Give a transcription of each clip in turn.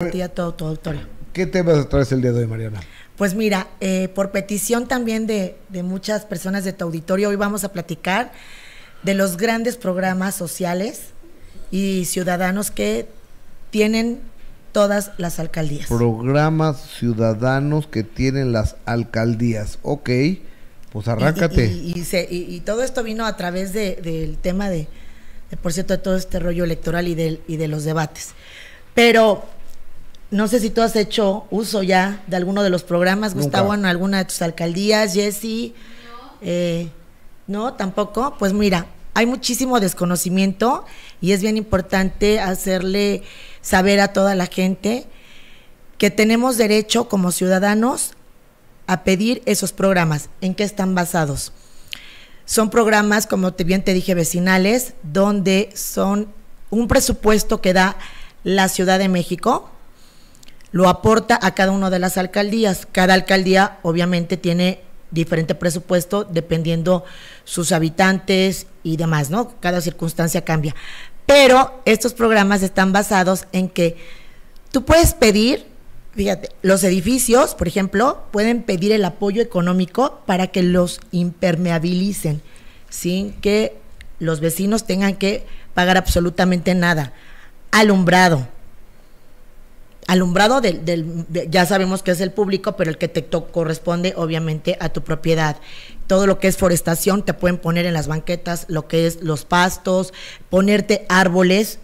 Pues, todo ¿Qué temas traes el día de hoy, Mariana? Pues mira, eh, por petición también de, muchas personas de tu auditorio, hoy vamos a platicar de los grandes programas sociales y ciudadanos que tienen todas las alcaldías. Programas ciudadanos que tienen las alcaldías. Ok, pues arráncate. Y, todo esto vino a través del tema de, por cierto, de todo este rollo electoral y de, y de los debates. Pero no sé si tú has hecho uso ya de alguno de los programas, Gustavo, en alguna de tus alcaldías, Jesse. No. Eh, no, tampoco. Pues mira, hay muchísimo desconocimiento y es bien importante hacerle saber a toda la gente que tenemos derecho como ciudadanos a pedir esos programas. ¿En qué están basados? Son programas, como te, bien te dije, vecinales, donde son un presupuesto que da la Ciudad de México lo aporta a cada una de las alcaldías. Cada alcaldía obviamente tiene diferente presupuesto dependiendo sus habitantes y demás, ¿no? Cada circunstancia cambia. Pero estos programas están basados en que tú puedes pedir, fíjate, los edificios, por ejemplo, pueden pedir el apoyo económico para que los impermeabilicen, sin que los vecinos tengan que pagar absolutamente nada. Alumbrado, alumbrado del, ya sabemos que es el público, pero el que te corresponde obviamente a tu propiedad. Todo lo que es forestación te pueden poner en las banquetas, lo que es los pastos, ponerte árboles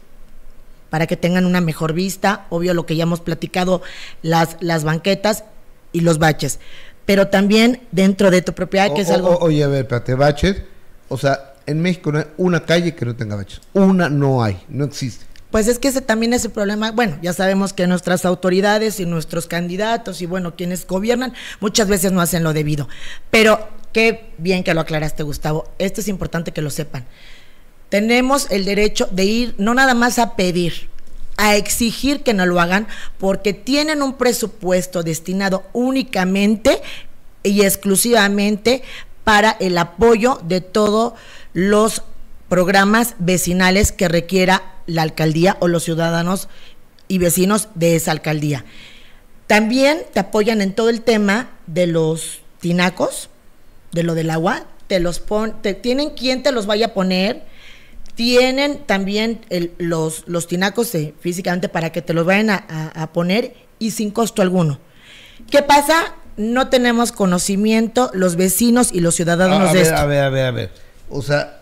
para que tengan una mejor vista, obvio lo que ya hemos platicado, las, las banquetas y los baches. Pero también dentro de tu propiedad, que es algo... oye, a ver, espérate, baches, o sea, en México no hay una calle que no tenga baches, una no hay, no existe. Pues es que ese también es el problema. Bueno, ya sabemos que nuestras autoridades y nuestros candidatos y bueno, quienes gobiernan muchas veces no hacen lo debido. Pero qué bien que lo aclaraste, Gustavo. Esto es importante que lo sepan. Tenemos el derecho de ir no nada más a pedir, a exigir que no lo hagan porque tienen un presupuesto destinado únicamente y exclusivamente para el apoyo de todos los programas vecinales que requiera la alcaldía o los ciudadanos y vecinos de esa alcaldía. También te apoyan en todo el tema de los tinacos, de lo del agua, te los pon, tienen quien te los vaya a poner, tienen también los, los tinacos eh, físicamente para que te los vayan a, poner y sin costo alguno. ¿Qué pasa? No tenemos conocimiento los vecinos y los ciudadanos de ver, esto. A ver, a ver, a ver. O sea,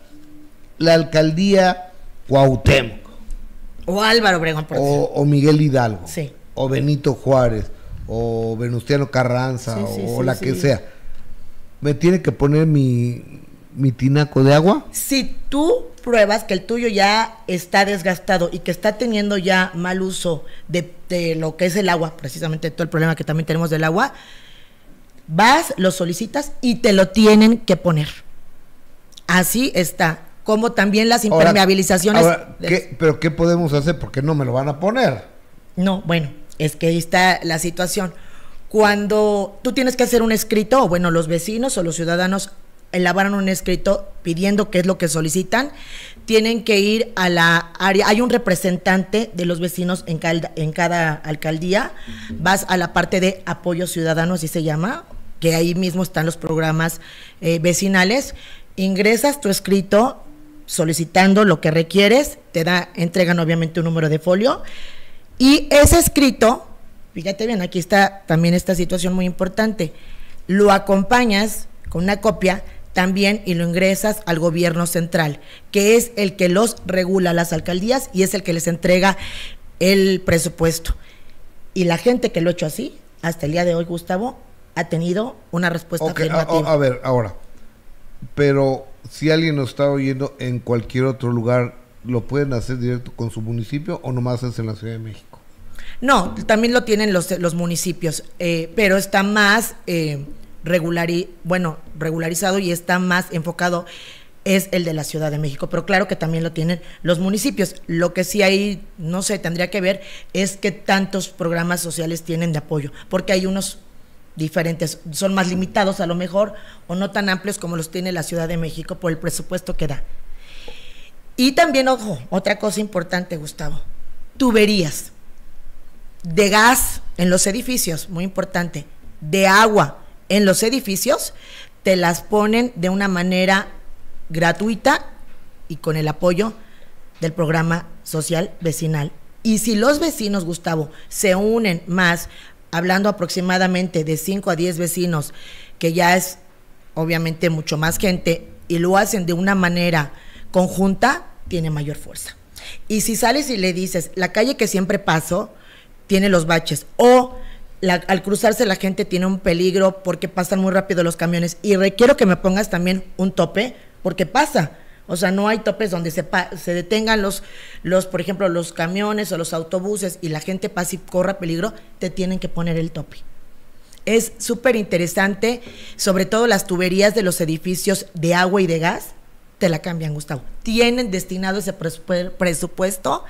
la alcaldía Cuauhtémoc o Álvaro Obregón, por o, o, Miguel Hidalgo. Sí. O Benito Juárez. O Venustiano Carranza. o la que sea. ¿Me tiene que poner mi, tinaco de agua? Si tú pruebas que el tuyo ya está desgastado y que está teniendo ya mal uso de, lo que es el agua, precisamente todo el problema que también tenemos del agua, vas, lo solicitas y te lo tienen que poner. Así está como también las impermeabilizaciones. ¿Pero qué podemos hacer? qué no me lo van a poner. No, bueno, es que ahí está la situación. Cuando tú tienes que hacer un escrito, o bueno, los vecinos o los ciudadanos elaboran un escrito pidiendo qué es lo que solicitan, tienen que ir a la área, hay un representante de los vecinos en cada, en cada alcaldía, vas a la parte de apoyo ciudadano, así se llama, que ahí mismo están los programas eh, vecinales, ingresas tu escrito, solicitando lo que requieres, te da, entregan obviamente un número de folio y es escrito, fíjate bien, aquí está también esta situación muy importante, lo acompañas con una copia también y lo ingresas al gobierno central, que es el que los regula las alcaldías y es el que les entrega el presupuesto. Y la gente que lo ha hecho así, hasta el día de hoy, Gustavo, ha tenido una respuesta okay, a, ver, ahora, pero si alguien lo está oyendo en cualquier otro lugar, ¿lo pueden hacer directo con su municipio o nomás es en la Ciudad de México? No, también lo tienen los, los municipios, eh, pero está más eh, bueno, regularizado y está más enfocado es el de la Ciudad de México, pero claro que también lo tienen los municipios. Lo que sí ahí, no sé, tendría que ver es qué tantos programas sociales tienen de apoyo, porque hay unos diferentes, son más limitados a lo mejor o no tan amplios como los tiene la Ciudad de México por el presupuesto que da. Y también, ojo, otra cosa importante, Gustavo, tuberías de gas en los edificios, muy importante, de agua en los edificios, te las ponen de una manera gratuita y con el apoyo del programa social vecinal. Y si los vecinos, Gustavo, se unen más hablando aproximadamente de 5 a 10 vecinos, que ya es obviamente mucho más gente, y lo hacen de una manera conjunta, tiene mayor fuerza. Y si sales y le dices, la calle que siempre paso tiene los baches, o al cruzarse la gente tiene un peligro porque pasan muy rápido los camiones, y requiero que me pongas también un tope, porque pasa. O sea, no hay topes donde se, se detengan los, los, por ejemplo, los camiones o los autobuses y la gente pase y corra peligro, te tienen que poner el tope. Es súper interesante, sobre todo las tuberías de los edificios de agua y de gas, te la cambian, Gustavo. Tienen destinado ese presupuesto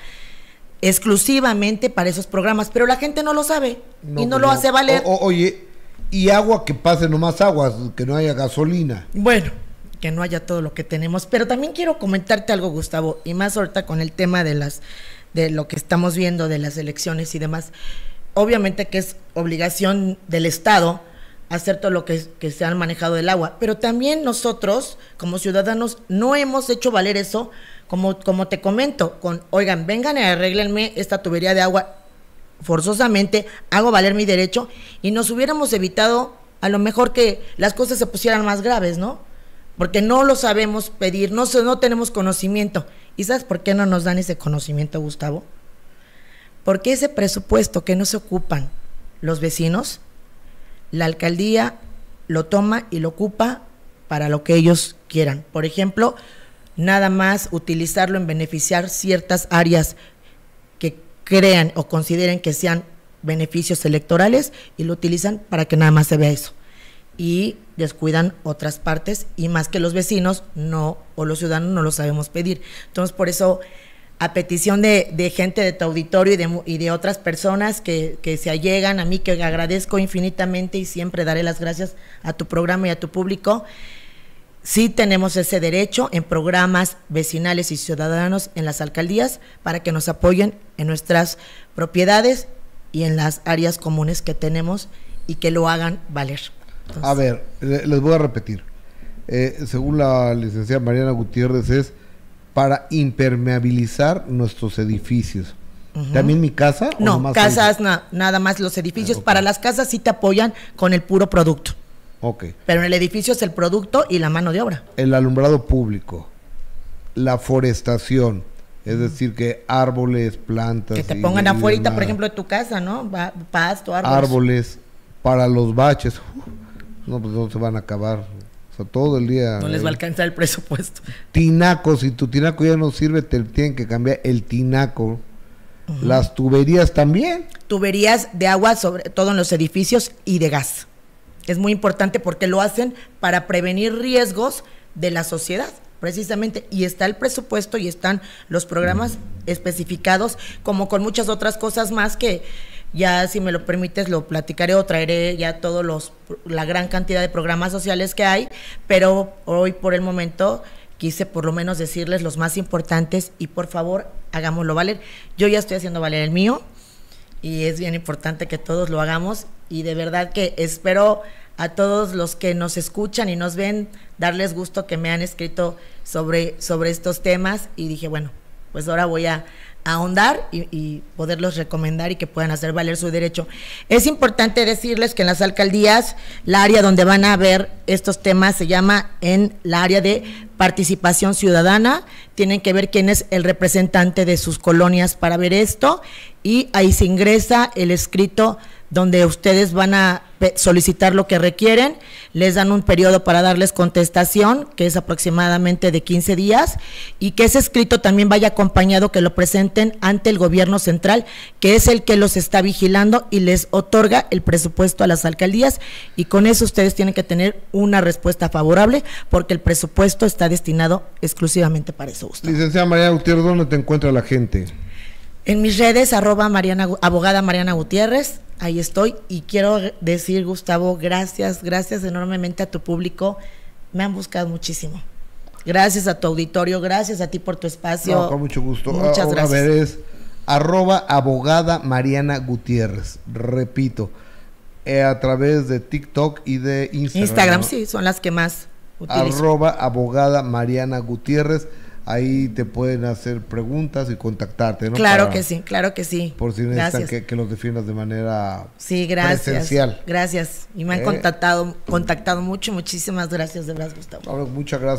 exclusivamente para esos programas, pero la gente no lo sabe y no pues lo hace valer. oye, y agua que pase nomás aguas, que no haya gasolina. Bueno, que no haya todo lo que tenemos. Pero también quiero comentarte algo, Gustavo, y más ahorita con el tema de las de lo que estamos viendo de las elecciones y demás. Obviamente que es obligación del Estado hacer todo lo que, se han manejado del agua, pero también nosotros como ciudadanos no hemos hecho valer eso, como, como te comento, con, oigan, vengan y arreglenme esta tubería de agua forzosamente, hago valer mi derecho y nos hubiéramos evitado a lo mejor que las cosas se pusieran más graves, ¿no? porque no lo sabemos pedir, no, no tenemos conocimiento. ¿Y sabes por qué no nos dan ese conocimiento, Gustavo? Porque ese presupuesto que no se ocupan los vecinos, la alcaldía lo toma y lo ocupa para lo que ellos quieran. Por ejemplo, nada más utilizarlo en beneficiar ciertas áreas que crean o consideren que sean beneficios electorales y lo utilizan para que nada más se vea eso y descuidan otras partes y más que los vecinos no o los ciudadanos no lo sabemos pedir. Entonces, por eso, a petición de, gente de tu auditorio y de, y de otras personas que, que, se allegan a mí, que agradezco infinitamente y siempre daré las gracias a tu programa y a tu público, sí tenemos ese derecho en programas vecinales y ciudadanos en las alcaldías para que nos apoyen en nuestras propiedades y en las áreas comunes que tenemos y que lo hagan valer a pues, ver, les voy a repetir. Eh, según la licenciada Mariana Gutiérrez, es para impermeabilizar nuestros edificios. ¿También mi casa? no, casas, nada más los edificios. Para las casas sí te apoyan con el puro producto. Ok. Pero en el edificio es el producto y la mano de obra. El alumbrado público, la forestación, es decir, que árboles, plantas. Que te pongan afuera, por ejemplo, de tu casa, ¿no? Pasto, árboles. Árboles para los baches. No, pues no se van a acabar. O sea, todo el día. No les va a eh, alcanzar el presupuesto. Tinaco, si tu tinaco ya no sirve, te tienen que cambiar el tinaco. Las tuberías también. Tuberías de agua, sobre todo en los edificios, y de gas. Es muy importante porque lo hacen para prevenir riesgos de la sociedad, precisamente. Y está el presupuesto y están los programas mm. especificados, como con muchas otras cosas más que ya si me lo permites lo platicaré o traeré ya todos los la gran cantidad de programas sociales que hay, pero hoy por el momento quise por lo menos decirles los más importantes y por favor hagámoslo valer. Yo ya estoy haciendo valer el mío y es bien importante que todos lo hagamos y de verdad que espero a todos los que nos escuchan y nos ven darles gusto que me han escrito sobre, sobre estos temas y dije, bueno, pues ahora voy a, ahondar y, y, poderlos recomendar y que puedan hacer valer su derecho. Es importante decirles que en las alcaldías la área donde van a ver estos temas se llama en la área de participación ciudadana. Tienen que ver quién es el representante de sus colonias para ver esto y ahí se ingresa el escrito donde ustedes van a solicitar lo que requieren, les dan un periodo para darles contestación, que es aproximadamente de 15 días, y que ese escrito también vaya acompañado que lo presenten ante el gobierno central, que es el que los está vigilando y les otorga el presupuesto a las alcaldías, y con eso ustedes tienen que tener una respuesta favorable, porque el presupuesto está destinado exclusivamente para eso. Licenciada María Gutiérrez, ¿dónde te encuentra la gente? En mis redes, arroba abogada Mariana Gutiérrez, ahí estoy. Y quiero decir, Gustavo, gracias, gracias enormemente a tu público. Me han buscado muchísimo. Gracias a tu auditorio, gracias a ti por tu espacio. con mucho gusto. Muchas gracias. arroba abogada Mariana Gutiérrez. Repito, eh, a través de TikTok y de Instagram. Instagram, sí, son las que más utilizo. Arroba abogada Mariana Gutiérrez ahí te pueden hacer preguntas y contactarte, ¿no? Claro que sí, claro que sí. Por si necesitan que, los defiendas de manera sí, gracias, Gracias. Y me han eh. contactado, contactado mucho. Muchísimas gracias, de verdad, Gustavo. muchas gracias.